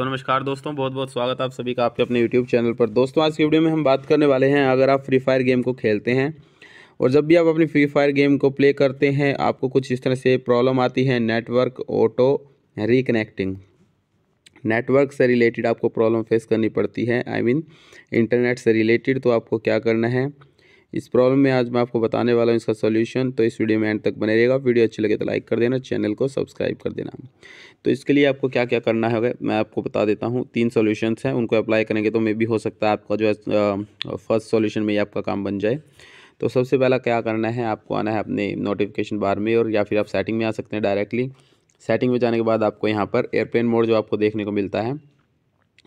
सो नमस्कार दोस्तों बहुत बहुत स्वागत आप सभी का आपके अपने यूट्यूब चैनल पर दोस्तों आज की वीडियो में हम बात करने वाले हैं अगर आप फ्री फायर गेम को खेलते हैं और जब भी आप अपनी फ्री फायर गेम को प्ले करते हैं आपको कुछ इस तरह से प्रॉब्लम आती है नेटवर्क ऑटो रिकनेक्टिंग नेटवर्क से रिलेटेड आपको प्रॉब्लम फेस करनी पड़ती है I I mean mean, internet से रिलेटेड तो आपको क्या करना है इस प्रॉब्लम में आज मैं आपको बताने वाला हूँ इसका सोल्यूशन तो इस वीडियो में एंड तक बने रहेगा वीडियो अच्छी लगे तो लाइक कर देना चैनल को सब्सक्राइब कर देना तो इसके लिए आपको क्या क्या करना होगा मैं आपको बता देता हूँ तीन सोल्यूशंस हैं उनको अप्लाई करेंगे तो मे भी हो सकता है आपका जो है फर्स्ट सोल्यूशन में ही आपका काम बन जाए तो सबसे पहला क्या करना है आपको आना है अपने नोटिफिकेशन बार में और या फिर आप सेटिंग में आ सकते हैं डायरेक्टली सेटिंग में जाने के बाद आपको यहाँ पर एयरप्लेन मोड जो आपको देखने को मिलता है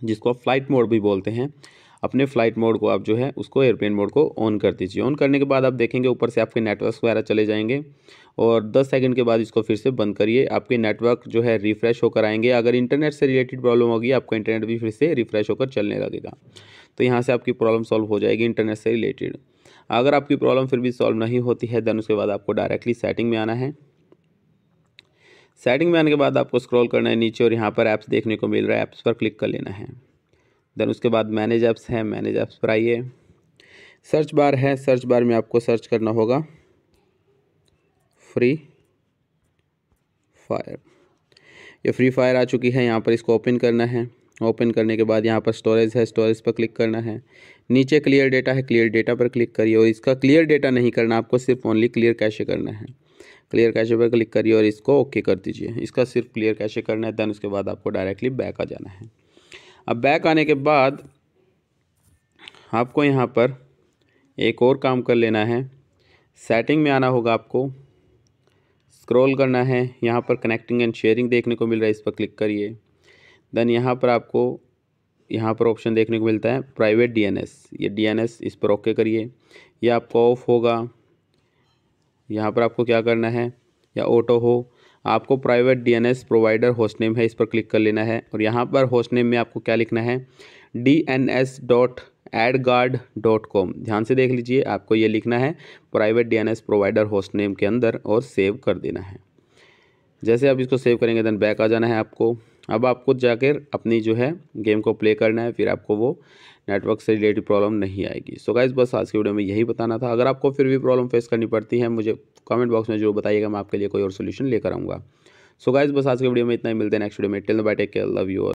जिसको आप फ्लाइट मोड भी बोलते हैं अपने फ्लाइट मोड को आप जो है उसको एयरप्लेन मोड को ऑन कर दीजिए ऑन करने के बाद आप देखेंगे ऊपर से आपके नेटवर्क वगैरह चले जाएंगे और 10 सेकंड के बाद इसको फिर से बंद करिए आपके नेटवर्क जो है रिफ़्रेश होकर आएंगे अगर इंटरनेट से रिलेटेड प्रॉब्लम होगी आपका इंटरनेट भी फिर से रिफ़्रेश होकर चलने लगेगा तो यहाँ से आपकी प्रॉब्लम सॉल्व हो जाएगी इंटरनेट से रिलेटेड अगर आपकी प्रॉब्लम फिर भी सॉल्व नहीं होती है देन उसके बाद आपको डायरेक्टली सेटिंग में आना है सेटिंग में आने के बाद आपको स्क्रॉल करना है नीचे और यहाँ पर ऐप्स देखने को मिल रहा है ऐप्स पर क्लिक कर लेना है देन उसके बाद मैनेज ऐप्स हैं मैनेज ऐप्स पर आइए सर्च बार है सर्च बार में आपको सर्च करना होगा फ्री फायर ये फ्री फायर आ चुकी है यहाँ पर इसको ओपन करना है ओपन करने के बाद यहाँ पर स्टोरेज है स्टोरेज पर क्लिक करना है नीचे क्लियर डेटा है क्लियर डेटा पर क्लिक करिए और इसका क्लियर डेटा नहीं करना आपको सिर्फ ओनली क्लियर कैशे करना है क्लियर कैशे पर क्लिक करिए और इसको ओके कर दीजिए इसका सिर्फ क्लियर कैशे करना है देन उसके बाद आपको डायरेक्टली बैक आ जाना है अब बैक आने के बाद आपको यहाँ पर एक और काम कर लेना है सेटिंग में आना होगा आपको स्क्रॉल करना है यहाँ पर कनेक्टिंग एंड शेयरिंग देखने को मिल रहा है इस पर क्लिक करिए देन यहाँ पर आपको यहाँ पर ऑप्शन देखने को मिलता है प्राइवेट डीएनएस ये डीएनएस इस पर ओके करिए या आपको ऑफ होगा यहाँ पर आपको क्या करना है या ऑटो हो आपको private DNS provider host name है इस पर क्लिक कर लेना है और यहाँ पर होस्ट नेम में आपको क्या लिखना है D N S dot ad guard dot com ध्यान से देख लीजिए आपको ये लिखना है private D N S provider host name के अंदर और सेव कर देना है जैसे आप इसको सेव करेंगे देन बैक आ जाना है आपको अब आपको जाकर अपनी जो है गेम को प्ले करना है फिर आपको वो नेटवर्क से रिलेटेड प्रॉब्लम नहीं आएगी सो so गाइज बस आज के वीडियो में यही बताना था अगर आपको फिर भी प्रॉब्लम फेस करनी पड़ती है मुझे कमेंट बॉक्स में जरूर बताइएगा मैं आपके लिए कोई और सोल्यूशन लेकर आऊँगा सो गाइज बस आज के वीडियो में इतना ही मिलते हैं नेक्स्ट वीडियो में till bye take care love you